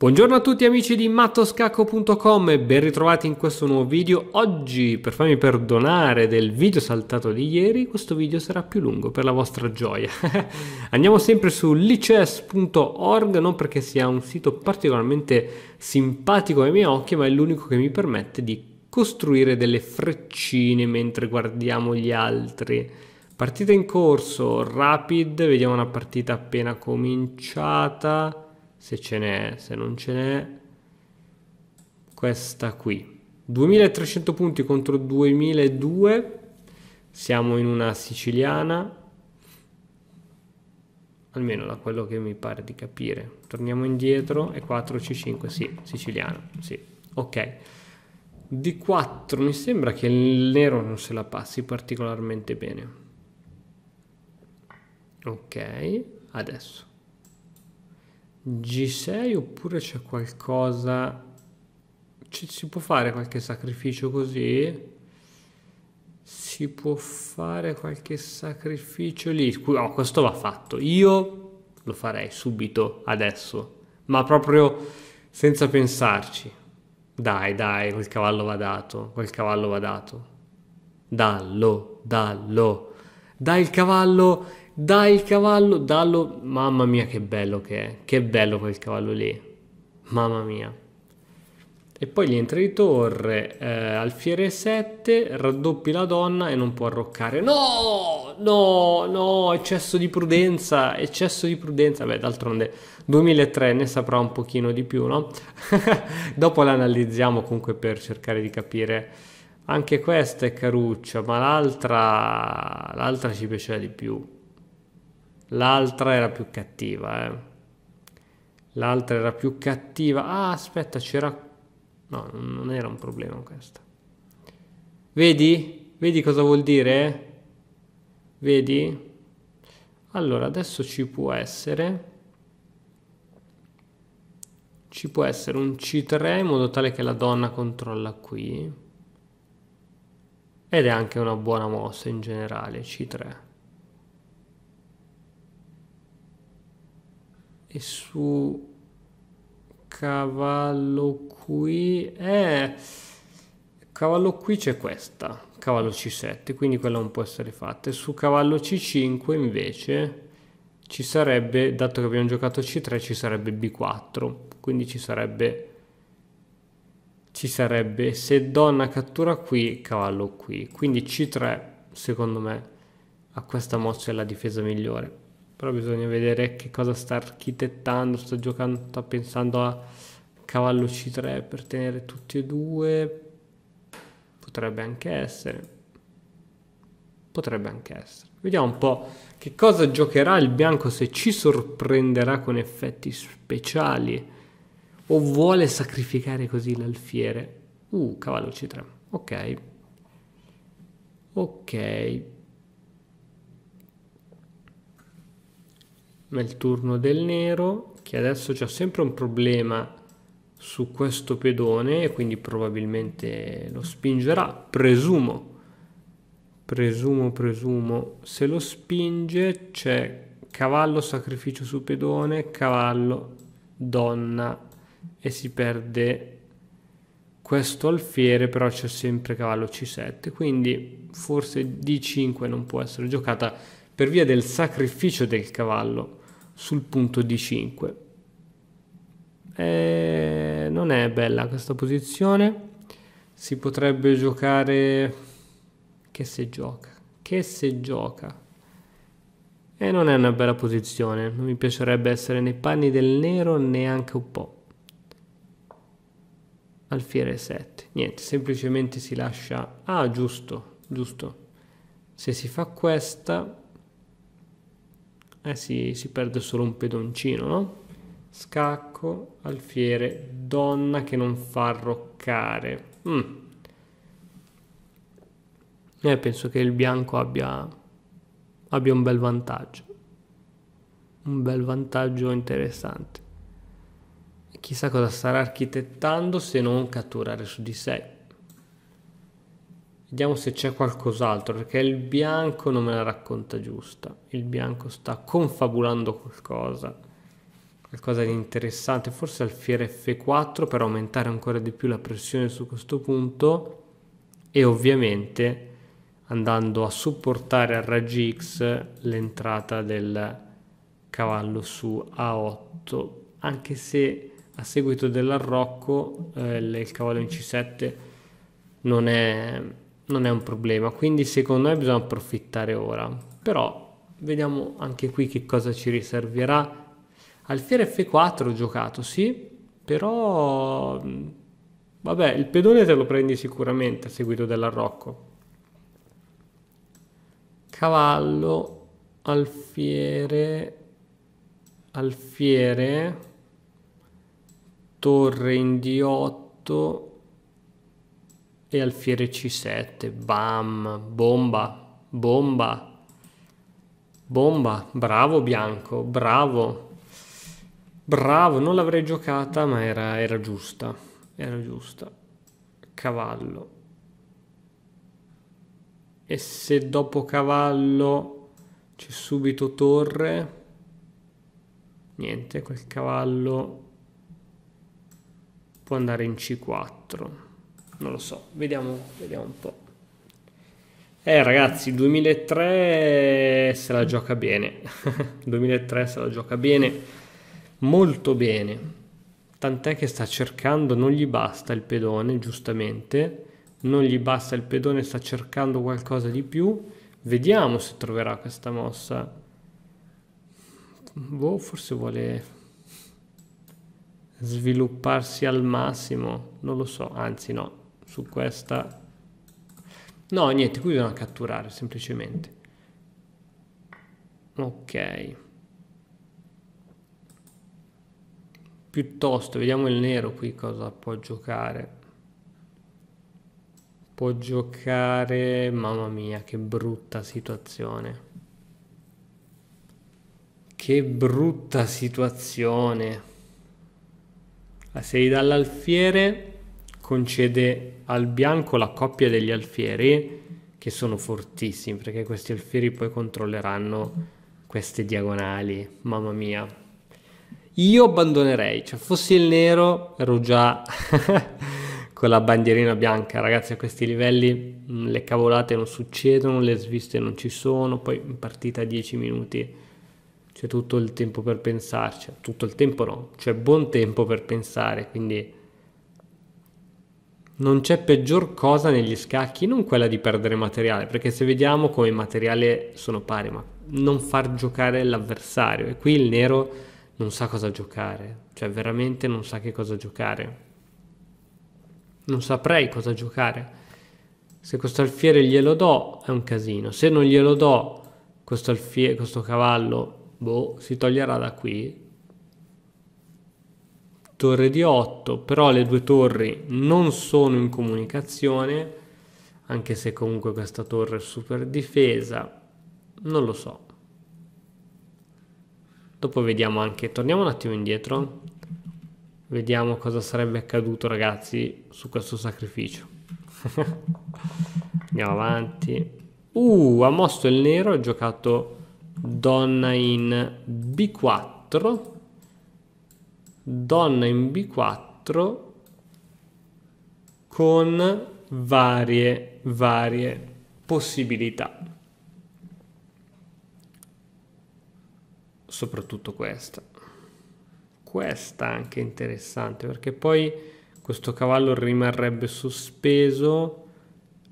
Buongiorno a tutti amici di mattoscacco.com e ben ritrovati in questo nuovo video. Oggi, per farmi perdonare del video saltato di ieri, questo video sarà più lungo per la vostra gioia. Andiamo sempre su lices.org, non perché sia un sito particolarmente simpatico ai miei occhi, ma è l'unico che mi permette di costruire delle freccine mentre guardiamo gli altri. Partita in corso, rapid, vediamo una partita appena cominciata se ce n'è, se non ce n'è, questa qui. 2300 punti contro 2002, siamo in una siciliana, almeno da quello che mi pare di capire. Torniamo indietro, e 4 C5, sì, siciliano, sì, ok. D4 mi sembra che il nero non se la passi particolarmente bene. Ok, adesso. G6 oppure c'è qualcosa... Ci, si può fare qualche sacrificio così? Si può fare qualche sacrificio lì? No, oh, questo va fatto. Io lo farei subito, adesso. Ma proprio senza pensarci. Dai, dai, quel cavallo va dato, quel cavallo va dato. Dallo, dallo. Dai il cavallo dai il cavallo, dallo. Mamma mia, che bello che è. Che bello quel cavallo lì. Mamma mia. E poi gli entra di torre, eh, alfiere 7, raddoppi la donna e non può arroccare. No, no, no, eccesso di prudenza, eccesso di prudenza. Beh, d'altronde 2003 ne saprà un pochino di più, no? Dopo l'analizziamo comunque per cercare di capire. Anche questa è caruccia, ma l'altra, l'altra ci piaceva di più. L'altra era più cattiva, eh. L'altra era più cattiva. Ah, aspetta, c'era... No, non era un problema questo. Vedi? Vedi cosa vuol dire? Vedi? Allora, adesso ci può essere... Ci può essere un C3 in modo tale che la donna controlla qui. Ed è anche una buona mossa in generale, C3. e su cavallo qui eh cavallo qui c'è questa cavallo c7 quindi quella non può essere fatta e su cavallo c5 invece ci sarebbe dato che abbiamo giocato c3 ci sarebbe b4 quindi ci sarebbe ci sarebbe se donna cattura qui cavallo qui quindi c3 secondo me a questa mossa è la difesa migliore però bisogna vedere che cosa sta architettando, sta giocando, sta pensando a cavallo C3 per tenere tutti e due, potrebbe anche essere, potrebbe anche essere. Vediamo un po' che cosa giocherà il bianco se ci sorprenderà con effetti speciali o vuole sacrificare così l'alfiere. Uh, cavallo C3, ok. Ok. nel turno del nero che adesso c'è sempre un problema su questo pedone e quindi probabilmente lo spingerà, presumo, presumo, presumo, se lo spinge c'è cavallo sacrificio su pedone, cavallo donna e si perde questo alfiere però c'è sempre cavallo c7 quindi forse d5 non può essere giocata per via del sacrificio del cavallo sul punto d5 e non è bella questa posizione si potrebbe giocare che se gioca che se gioca e non è una bella posizione non mi piacerebbe essere nei panni del nero neanche un po' alfiere 7 niente semplicemente si lascia ah giusto giusto se si fa questa eh, si, si perde solo un pedoncino, no? Scacco, alfiere, donna che non fa roccare. Mm. Eh, penso che il bianco abbia, abbia un bel vantaggio. Un bel vantaggio interessante. Chissà cosa starà architettando se non catturare su di sé. Vediamo se c'è qualcos'altro, perché il bianco non me la racconta giusta. Il bianco sta confabulando qualcosa, qualcosa di interessante, forse alfiere F4 per aumentare ancora di più la pressione su questo punto e ovviamente andando a supportare al raggi X l'entrata del cavallo su A8, anche se a seguito dell'arrocco eh, il cavallo in C7 non è non è un problema, quindi secondo me bisogna approfittare ora. Però vediamo anche qui che cosa ci riserverà. Alfiere F4 ho giocato, sì, però mm, vabbè, il pedone te lo prendi sicuramente a seguito dell'arrocco. Cavallo, alfiere, alfiere, torre in D8, e alfiere C7, bam, bomba, bomba, bomba, bravo bianco, bravo, bravo, non l'avrei giocata ma era, era giusta, era giusta, cavallo, e se dopo cavallo c'è subito torre, niente, quel cavallo può andare in C4 non lo so, vediamo, vediamo un po'. Eh ragazzi, 2003 se la gioca bene, 2003 se la gioca bene, molto bene, tant'è che sta cercando, non gli basta il pedone, giustamente, non gli basta il pedone, sta cercando qualcosa di più, vediamo se troverà questa mossa. Boh, forse vuole svilupparsi al massimo, non lo so, anzi no, su questa no niente qui bisogna catturare semplicemente ok piuttosto vediamo il nero qui cosa può giocare può giocare mamma mia che brutta situazione che brutta situazione la sei dall'alfiere concede al bianco la coppia degli alfieri che sono fortissimi perché questi alfieri poi controlleranno queste diagonali mamma mia io abbandonerei cioè fossi il nero ero già con la bandierina bianca ragazzi a questi livelli mm, le cavolate non succedono le sviste non ci sono poi in partita 10 minuti c'è tutto il tempo per pensarci tutto il tempo no c'è buon tempo per pensare quindi non c'è peggior cosa negli scacchi, non quella di perdere materiale, perché se vediamo come materiale sono pari, ma non far giocare l'avversario. E qui il nero non sa cosa giocare, cioè veramente non sa che cosa giocare. Non saprei cosa giocare. Se questo alfiere glielo do è un casino, se non glielo do questo, alfiere, questo cavallo, boh, si toglierà da qui torre di 8, però le due torri non sono in comunicazione, anche se comunque questa torre è super difesa, non lo so. Dopo vediamo anche, torniamo un attimo indietro, vediamo cosa sarebbe accaduto ragazzi su questo sacrificio. Andiamo avanti. Uh, ha mosso il nero, ha giocato donna in B4 donna in B4 con varie, varie possibilità. Soprattutto questa. Questa anche è interessante perché poi questo cavallo rimarrebbe sospeso,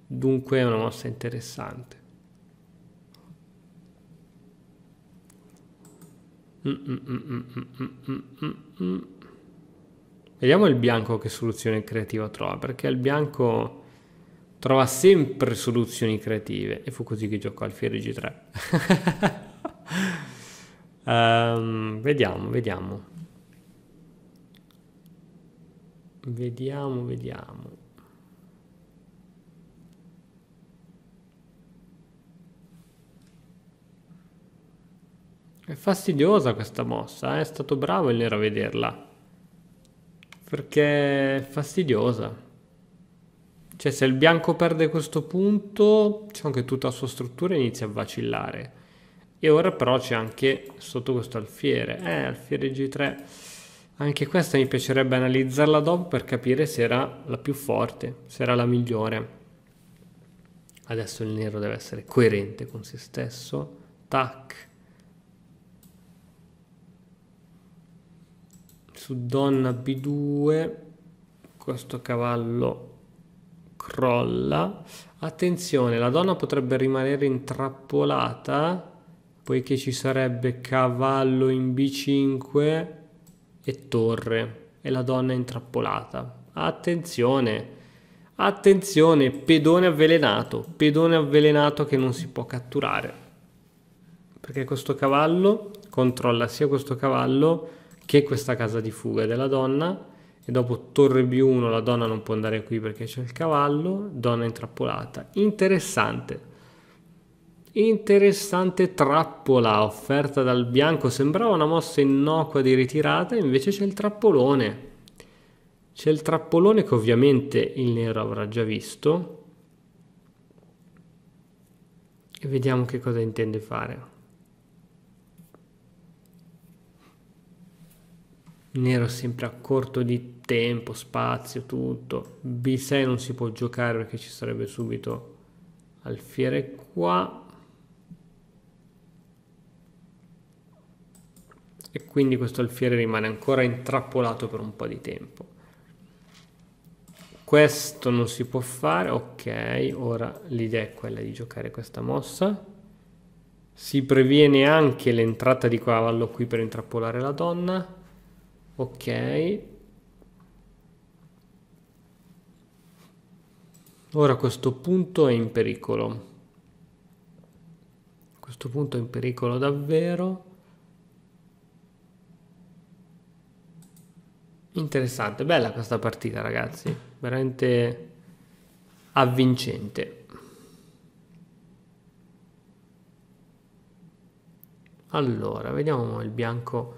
dunque è una mossa interessante. Vediamo il bianco che soluzione creativa trova, perché il bianco trova sempre soluzioni creative. E fu così che giocò al Fieri G3. um, vediamo, vediamo. Vediamo, vediamo. È fastidiosa questa mossa, eh? è stato bravo il nero a vederla. Perché è fastidiosa. Cioè se il bianco perde questo punto, diciamo che tutta la sua struttura inizia a vacillare. E ora però c'è anche sotto questo alfiere. Eh, alfiere G3. Anche questa mi piacerebbe analizzarla dopo per capire se era la più forte, se era la migliore. Adesso il nero deve essere coerente con se stesso. Tac su donna b2 questo cavallo crolla attenzione la donna potrebbe rimanere intrappolata poiché ci sarebbe cavallo in b5 e torre e la donna è intrappolata attenzione attenzione pedone avvelenato pedone avvelenato che non si può catturare perché questo cavallo controlla sia questo cavallo che questa casa di fuga della donna e dopo torre B1 la donna non può andare qui perché c'è il cavallo, donna intrappolata. Interessante. Interessante trappola offerta dal bianco, sembrava una mossa innocua di ritirata, invece c'è il trappolone. C'è il trappolone che ovviamente il nero avrà già visto. E vediamo che cosa intende fare. ne ero sempre a corto di tempo, spazio, tutto. B6 non si può giocare perché ci sarebbe subito alfiere qua. E quindi questo alfiere rimane ancora intrappolato per un po' di tempo. Questo non si può fare, ok, ora l'idea è quella di giocare questa mossa. Si previene anche l'entrata di cavallo qui per intrappolare la donna ok ora questo punto è in pericolo questo punto è in pericolo davvero interessante bella questa partita ragazzi veramente avvincente allora vediamo il bianco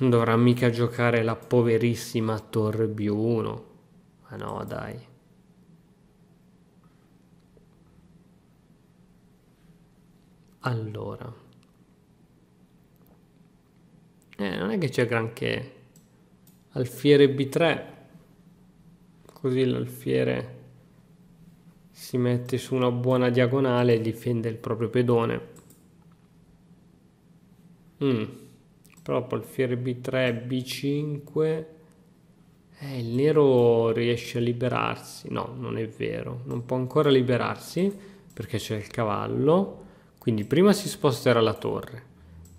non dovrà mica giocare la poverissima torre B1. Ma no, dai. Allora. Eh, non è che c'è granché. Alfiere B3. Così l'alfiere si mette su una buona diagonale e difende il proprio pedone. Mm però alfiere b3 b5 eh, il nero riesce a liberarsi no non è vero non può ancora liberarsi perché c'è il cavallo quindi prima si sposterà la torre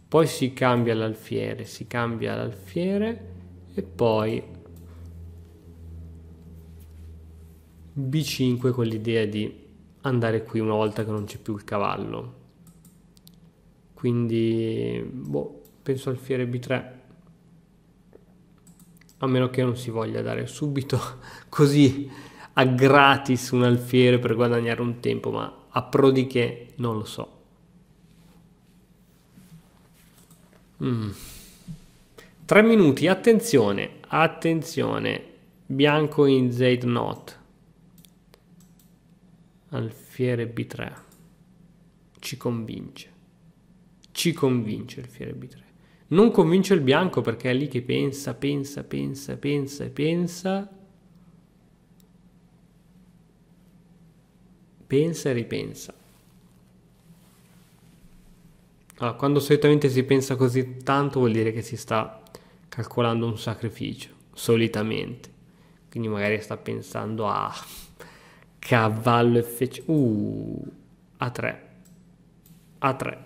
poi si cambia l'alfiere si cambia l'alfiere e poi b5 con l'idea di andare qui una volta che non c'è più il cavallo quindi boh penso al fiere b3 a meno che non si voglia dare subito così a gratis un alfiere per guadagnare un tempo ma a pro di che non lo so mm. tre minuti attenzione attenzione bianco in z not alfiere b3 ci convince ci convince il fiere b3 non convince il bianco perché è lì che pensa, pensa, pensa, pensa e pensa. Pensa e ripensa. Allora, quando solitamente si pensa così tanto vuol dire che si sta calcolando un sacrificio, solitamente. Quindi magari sta pensando a cavallo FC. Uh, A3. A3.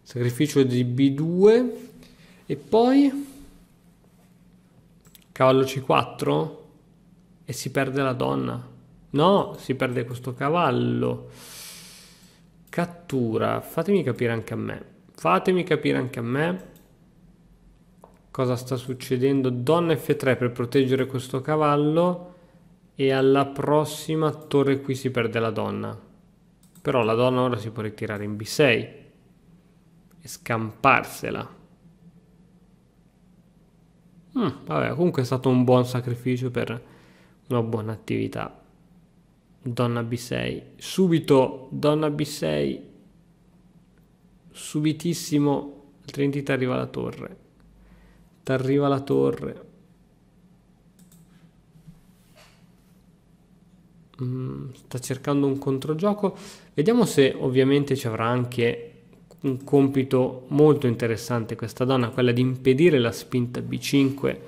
Sacrificio di B2 e poi cavallo c4 e si perde la donna. No, si perde questo cavallo. Cattura. Fatemi capire anche a me. Fatemi capire anche a me cosa sta succedendo. Donna F3 per proteggere questo cavallo e alla prossima torre qui si perde la donna. Però la donna ora si può ritirare in B6 e scamparsela. Mm, vabbè, comunque è stato un buon sacrificio per una buona attività. Donna B6. Subito, Donna B6. Subitissimo, altrimenti ti arriva la torre. Ti arriva la torre. Mm, sta cercando un controgioco. Vediamo se ovviamente ci avrà anche un compito molto interessante questa donna, quella di impedire la spinta B5.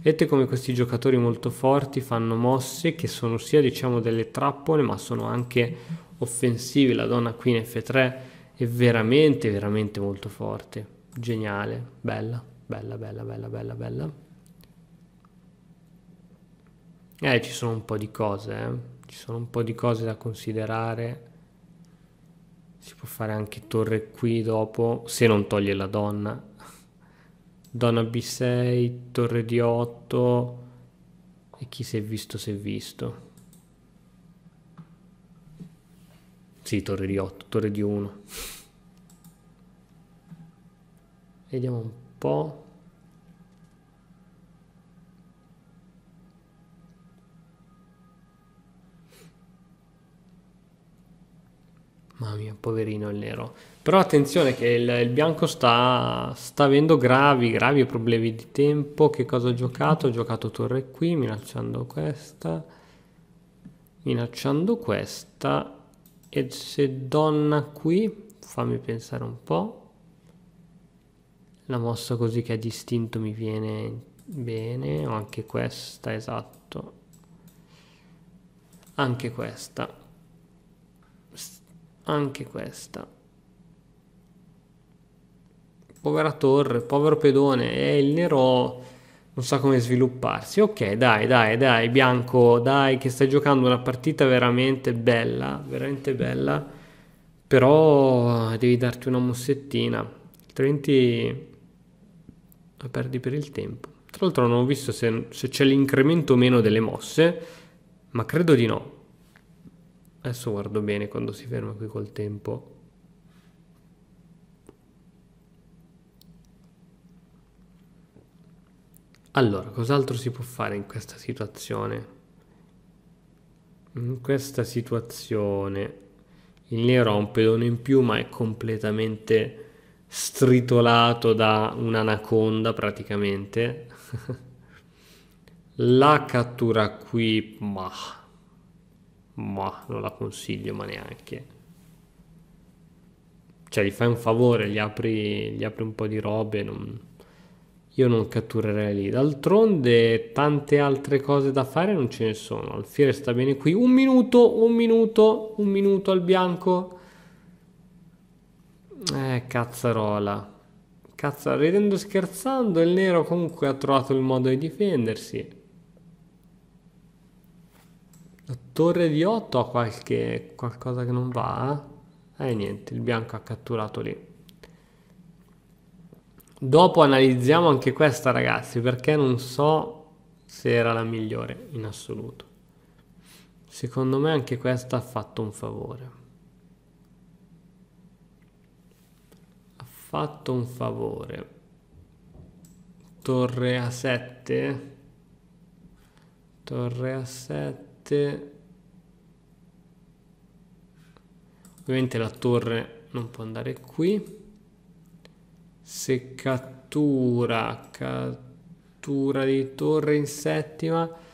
Vedete come questi giocatori molto forti fanno mosse che sono sia diciamo delle trappole ma sono anche offensive. La donna qui in F3 è veramente veramente molto forte, geniale, bella, bella, bella, bella, bella, bella. Eh, ci sono un po' di cose, eh. ci sono un po' di cose da considerare si può fare anche torre qui dopo, se non toglie la donna. Donna B6, torre di 8 e chi si è visto si è visto. Sì, torre di 8 torre di 1 Vediamo un po'. Mamma mia, poverino il nero. Però attenzione che il, il bianco sta, sta, avendo gravi, gravi problemi di tempo. Che cosa ho giocato? Ho giocato torre qui, minacciando questa. Minacciando questa. E se donna qui, fammi pensare un po'. La mossa così che a distinto mi viene bene. Anche questa, esatto. Anche questa anche questa. Povera torre, povero pedone, e il nero non sa come svilupparsi. Ok, dai, dai, dai, bianco, dai, che stai giocando una partita veramente bella, veramente bella, però devi darti una mossettina, altrimenti la perdi per il tempo. Tra l'altro non ho visto se, se c'è l'incremento o meno delle mosse, ma credo di no. Eh, adesso guardo bene quando si ferma qui col tempo. Allora, cos'altro si può fare in questa situazione? In questa situazione il nero ha un pedone in più ma è completamente stritolato da un'anaconda praticamente. La cattura qui, ma ma non la consiglio, ma neanche. Cioè, gli fai un favore, gli apri, gli apri un po' di robe, non... io non catturerei lì. D'altronde, tante altre cose da fare non ce ne sono. Alfiere sta bene qui. Un minuto, un minuto, un minuto al bianco. Eh, cazzarola. cazzarola ridendo scherzando, il nero comunque ha trovato il modo di difendersi. La torre di 8 ha qualche, qualcosa che non va? Eh? eh niente, il bianco ha catturato lì. Dopo analizziamo anche questa ragazzi perché non so se era la migliore in assoluto. Secondo me anche questa ha fatto un favore. Ha fatto un favore. Torre a 7. Torre a 7 ovviamente ovviamente la torre non può andare qui se cattura cattura di torre in settima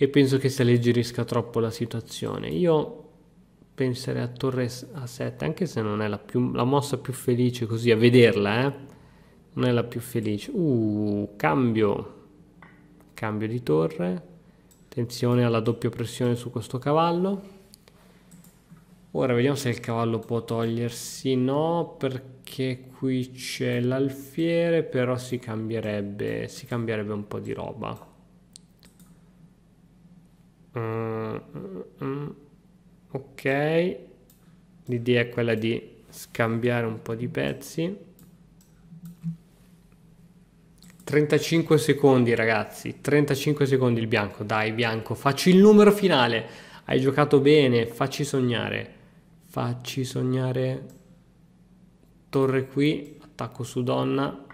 e penso che si alleggerisca troppo la situazione io penserei a torre a 7 anche se non è la, più, la mossa più felice così a vederla eh? non è la più felice uh cambio cambio di torre attenzione alla doppia pressione su questo cavallo ora vediamo se il cavallo può togliersi no perché qui c'è l'alfiere però si cambierebbe si cambierebbe un po' di roba mm, mm, mm. ok l'idea è quella di scambiare un po' di pezzi 35 secondi ragazzi, 35 secondi il bianco, dai bianco, facci il numero finale, hai giocato bene, facci sognare, facci sognare, torre qui, attacco su donna,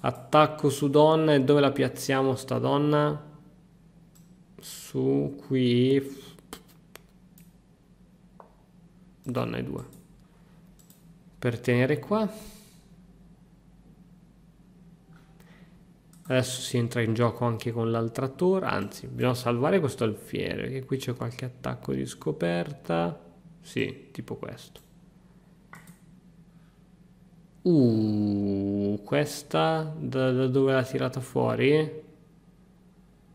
attacco su donna e dove la piazziamo sta donna? Su qui, donna e due, per tenere qua. Adesso si entra in gioco anche con l'altra torre, anzi dobbiamo salvare questo alfiere, che qui c'è qualche attacco di scoperta, sì, tipo questo. Uh, questa da, da dove l'ha tirata fuori?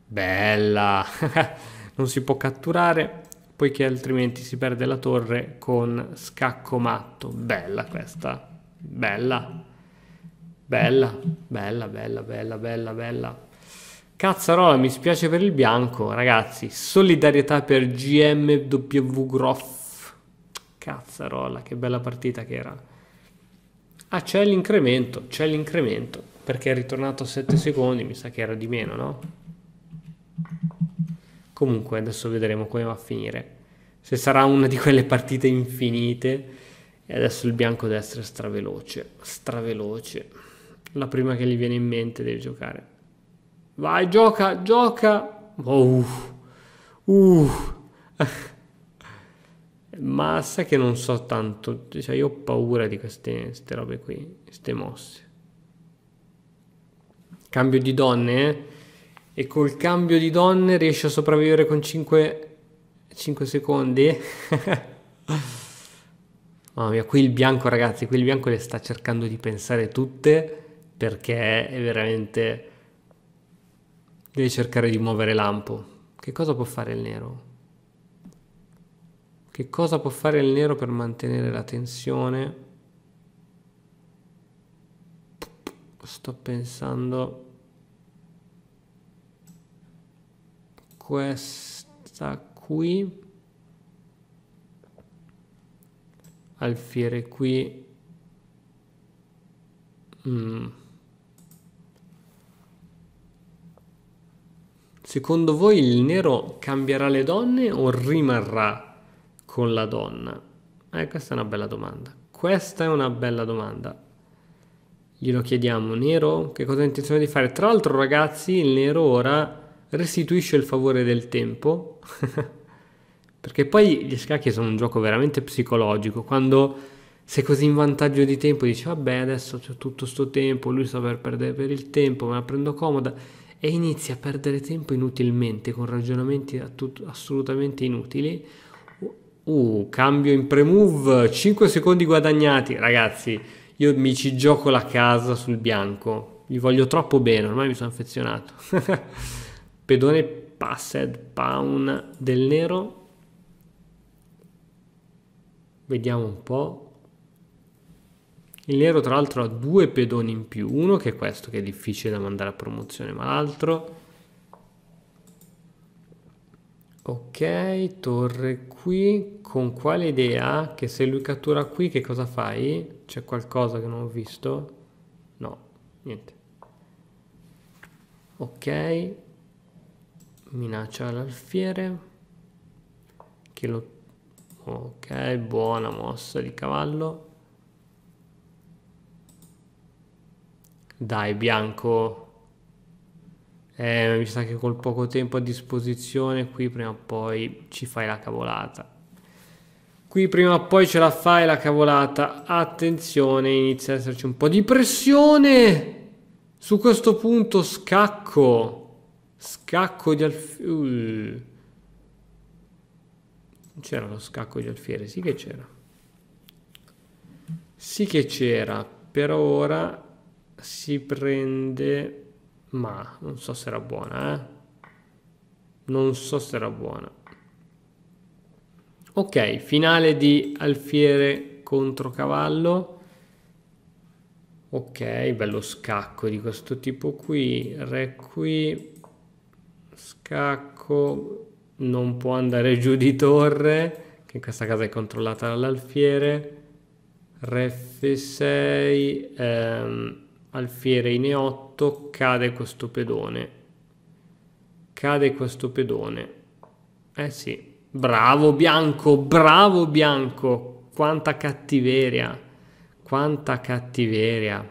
Bella! non si può catturare, poiché altrimenti si perde la torre con scacco matto. Bella questa, bella. Bella, bella, bella, bella, bella, bella. Cazzarola, mi spiace per il bianco, ragazzi. Solidarietà per GMW Groff. Cazzarola, che bella partita che era. Ah, c'è l'incremento, c'è l'incremento. Perché è ritornato a 7 secondi, mi sa che era di meno, no? Comunque, adesso vedremo come va a finire. Se sarà una di quelle partite infinite. E adesso il bianco destro è straveloce, straveloce la prima che gli viene in mente devi giocare. Vai, gioca, gioca! Oh, uh, Ma sai che non so tanto, cioè io ho paura di queste, robe qui, queste mosse. Cambio di donne, eh? E col cambio di donne riesce a sopravvivere con 5, 5 secondi? Mamma mia, qui il bianco, ragazzi, qui il bianco le sta cercando di pensare tutte perché è veramente... deve cercare di muovere l'ampo. Che cosa può fare il nero? Che cosa può fare il nero per mantenere la tensione? Sto pensando... Questa qui... Alfiere qui... Mm. Secondo voi il nero cambierà le donne o rimarrà con la donna? Eh, questa è una bella domanda. Questa è una bella domanda. Glielo chiediamo, nero, che cosa ha intenzione di fare? Tra l'altro, ragazzi, il nero ora restituisce il favore del tempo. Perché poi gli scacchi sono un gioco veramente psicologico. Quando sei così in vantaggio di tempo, dici, vabbè, adesso ho tutto sto tempo, lui sta per perdere per il tempo, me la prendo comoda e inizi a perdere tempo inutilmente con ragionamenti assolutamente inutili. Uh, cambio in pre-move, 5 secondi guadagnati, ragazzi, io mi ci gioco la casa sul bianco, vi voglio troppo bene, ormai mi sono affezionato. Pedone passed pawn del nero, vediamo un po'. Il nero tra l'altro ha due pedoni in più, uno che è questo che è difficile da mandare a promozione, ma l'altro... Ok, torre qui, con quale idea che se lui cattura qui che cosa fai? C'è qualcosa che non ho visto? No, niente. Ok, minaccia l'alfiere, che lo... Ok, buona mossa di cavallo. Dai, bianco. Eh, mi sa che col poco tempo a disposizione qui prima o poi ci fai la cavolata. Qui prima o poi ce la fai la cavolata. Attenzione, inizia ad esserci un po' di pressione. Su questo punto scacco. Scacco di alfiere. Uh. C'era lo scacco di alfiere, sì che c'era. Sì che c'era. Per ora si prende ma non so se era buona eh non so se era buona ok finale di alfiere contro cavallo ok bello scacco di questo tipo qui re qui scacco non può andare giù di torre che in questa casa è controllata dall'alfiere re f6 ehm, alfiere in E8 cade questo pedone cade questo pedone eh sì bravo bianco bravo bianco quanta cattiveria quanta cattiveria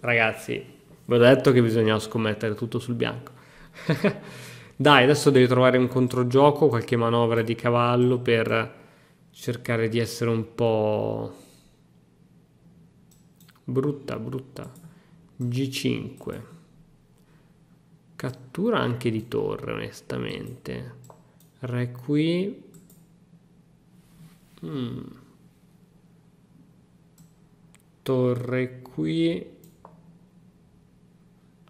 ragazzi vi ho detto che bisognava scommettere tutto sul bianco dai adesso devi trovare un controgioco qualche manovra di cavallo per cercare di essere un po' brutta brutta G5. Cattura anche di torre, onestamente. Re qui. Mm. Torre qui.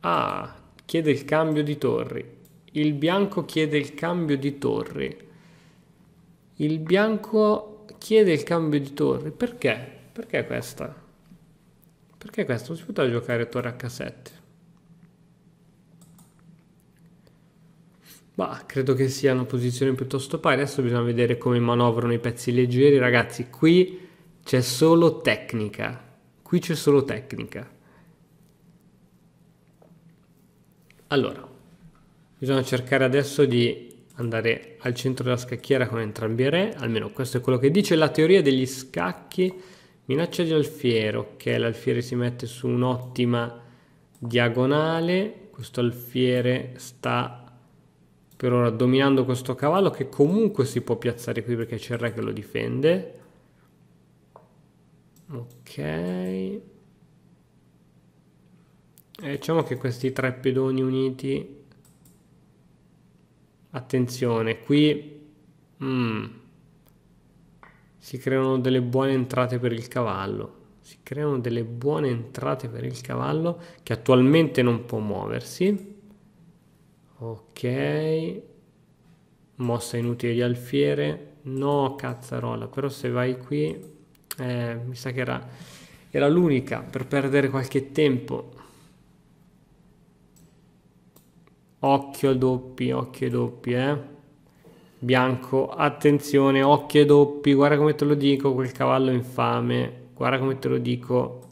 Ah, chiede il cambio di torri. Il bianco chiede il cambio di torri. Il bianco chiede il cambio di torri. Perché? Perché questa? Perché questo non si poteva giocare torre H7? Ma credo che siano posizioni piuttosto pari. Adesso bisogna vedere come manovrano i pezzi leggeri. Ragazzi, qui c'è solo tecnica. Qui c'è solo tecnica. Allora, bisogna cercare adesso di andare al centro della scacchiera con entrambi i re, almeno questo è quello che dice la teoria degli scacchi minaccia di alfiere ok l'alfiere si mette su un'ottima diagonale questo alfiere sta per ora dominando questo cavallo che comunque si può piazzare qui perché c'è il re che lo difende ok e diciamo che questi tre pedoni uniti attenzione qui mm, si creano delle buone entrate per il cavallo, si creano delle buone entrate per il cavallo che attualmente non può muoversi. Ok, mossa inutile di alfiere, no cazzarola, però se vai qui eh, mi sa che era, era l'unica per perdere qualche tempo. Occhio doppi, occhio doppi, eh bianco, attenzione, occhi e doppi, guarda come te lo dico, quel cavallo infame, guarda come te lo dico,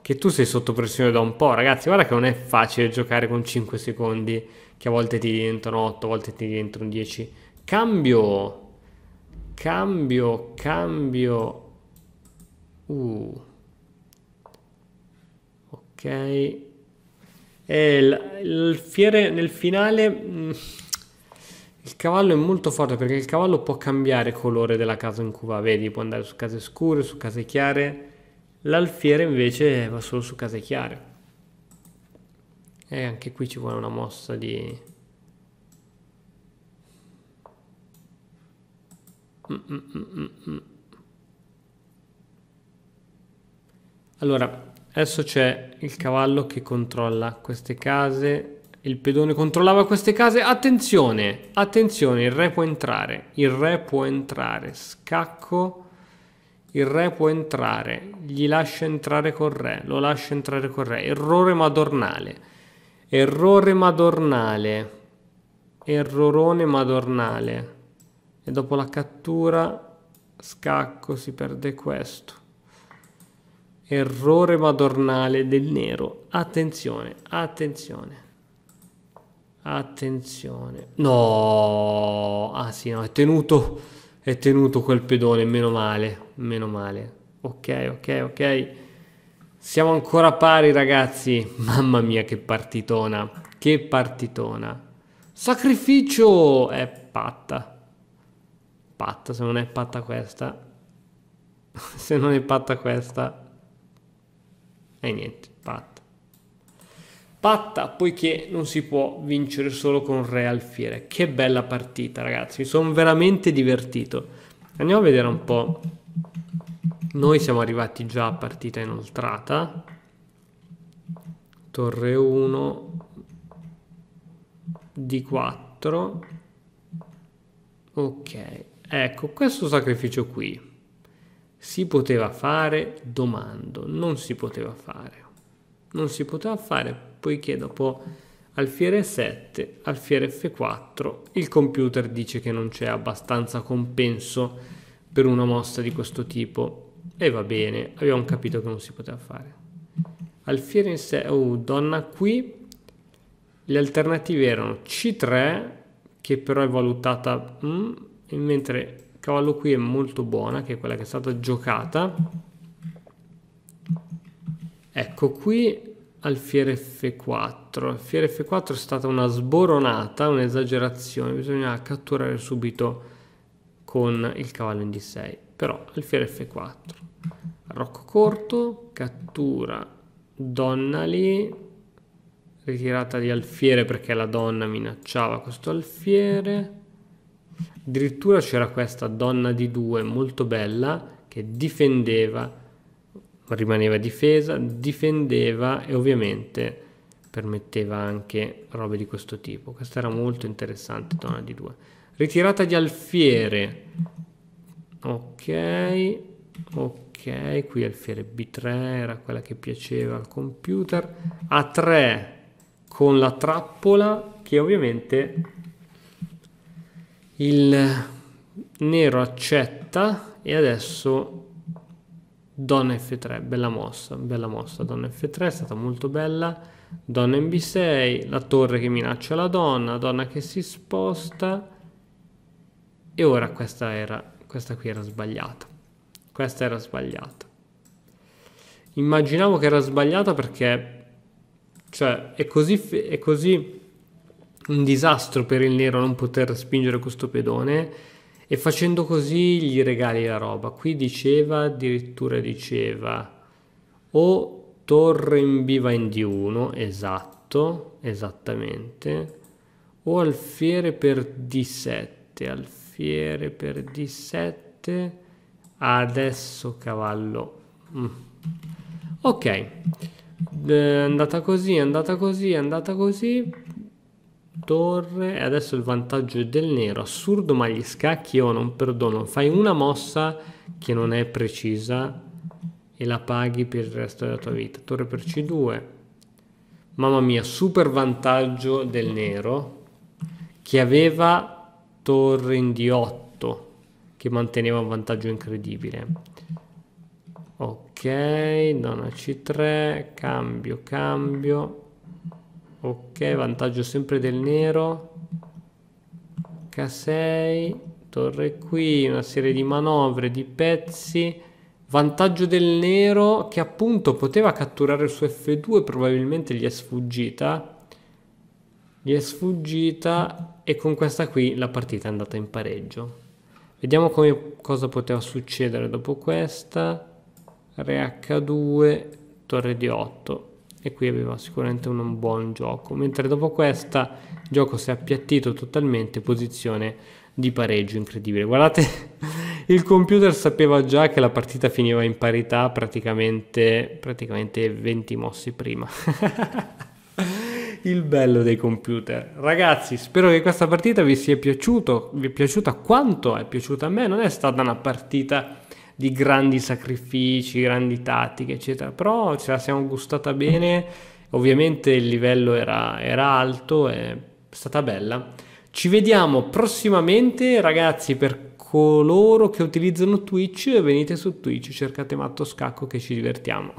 che tu sei sotto pressione da un po', ragazzi, guarda che non è facile giocare con 5 secondi, che a volte ti diventano 8, a volte ti diventano 10. Cambio, cambio, cambio, uh, ok, e il, il fiere nel finale... Mh mm. Il cavallo è molto forte perché il cavallo può cambiare colore della casa in cui va, vedi, può andare su case scure, su case chiare. L'alfiere invece va solo su case chiare. E anche qui ci vuole una mossa di... allora, adesso c'è il cavallo che controlla queste case il pedone controllava queste case. Attenzione, attenzione, il re può entrare. Il re può entrare. Scacco. Il re può entrare. Gli lascia entrare col re. Lo lascia entrare col re. Errore madornale. Errore madornale. Errorone madornale. E dopo la cattura, scacco, si perde questo errore madornale del nero. Attenzione, attenzione. Attenzione. No, ah sì, no, è tenuto, è tenuto quel pedone, meno male, meno male. Ok, ok, ok. Siamo ancora pari ragazzi. Mamma mia che partitona, che partitona. Sacrificio è patta. Patta, se non è patta questa. se non è patta questa. E niente patta poiché non si può vincere solo con re alfiere. Che bella partita ragazzi, mi sono veramente divertito. Andiamo a vedere un po'. Noi siamo arrivati già a partita inoltrata. Torre 1 D4. Ok, ecco questo sacrificio qui si poteva fare, domando, non si poteva fare. Non si poteva fare poiché dopo alfiere 7 alfiere F4, il computer dice che non c'è abbastanza compenso per una mossa di questo tipo. E va bene, abbiamo capito che non si poteva fare. Alfiere in 6, oh, donna qui, le alternative erano C3, che però è valutata, mm, mentre cavallo qui è molto buona, che è quella che è stata giocata. Ecco qui alfiere F4. Alfiere F4 è stata una sboronata, un'esagerazione, bisogna catturare subito con il cavallo in D6. Però alfiere F4. Rocco corto, cattura Donnali, ritirata di alfiere perché la donna minacciava questo alfiere. Addirittura c'era questa donna di due molto bella che difendeva rimaneva difesa, difendeva e ovviamente permetteva anche robe di questo tipo. Questa era molto interessante, donna di 2. Ritirata di alfiere. Ok, ok, qui alfiere B3 era quella che piaceva al computer. A3 con la trappola che ovviamente il nero accetta e adesso Donna F3, bella mossa, bella mossa, donna F3 è stata molto bella, donna in B6, la torre che minaccia la donna, donna che si sposta e ora questa, era, questa qui era sbagliata, questa era sbagliata. Immaginavo che era sbagliata perché cioè, è, così, è così un disastro per il nero non poter spingere questo pedone e facendo così gli regali la roba. Qui diceva, addirittura diceva, o torre in biva in D1, esatto, esattamente, o alfiere per d7, alfiere per d7, adesso cavallo. Mm. Ok, è eh, andata così, è andata così, è andata così torre e adesso il vantaggio è del nero. Assurdo, ma gli scacchi io oh, non perdono. Fai una mossa che non è precisa e la paghi per il resto della tua vita. Torre per C2. Mamma mia, super vantaggio del nero che aveva torre in D8 che manteneva un vantaggio incredibile. Ok, donna C3, cambio, cambio ok vantaggio sempre del nero K6 torre qui una serie di manovre di pezzi vantaggio del nero che appunto poteva catturare il suo F2 probabilmente gli è sfuggita gli è sfuggita e con questa qui la partita è andata in pareggio vediamo come, cosa poteva succedere dopo questa re H2 torre di 8 e qui aveva sicuramente un buon gioco. Mentre dopo questa il gioco si è appiattito totalmente, posizione di pareggio incredibile. Guardate, il computer sapeva già che la partita finiva in parità praticamente, praticamente 20 mossi prima. il bello dei computer. Ragazzi, spero che questa partita vi sia piaciuto, vi è piaciuta quanto è piaciuta a me, non è stata una partita di grandi sacrifici, grandi tattiche, eccetera. Però ce la siamo gustata bene, ovviamente il livello era, era alto, è stata bella. Ci vediamo prossimamente, ragazzi, per coloro che utilizzano Twitch, venite su Twitch, cercate Matto Scacco che ci divertiamo.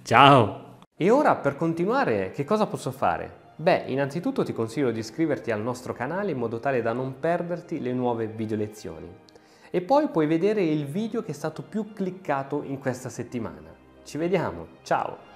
Ciao! E ora per continuare, che cosa posso fare? Beh, innanzitutto ti consiglio di iscriverti al nostro canale in modo tale da non perderti le nuove video lezioni e poi puoi vedere il video che è stato più cliccato in questa settimana. Ci vediamo, ciao!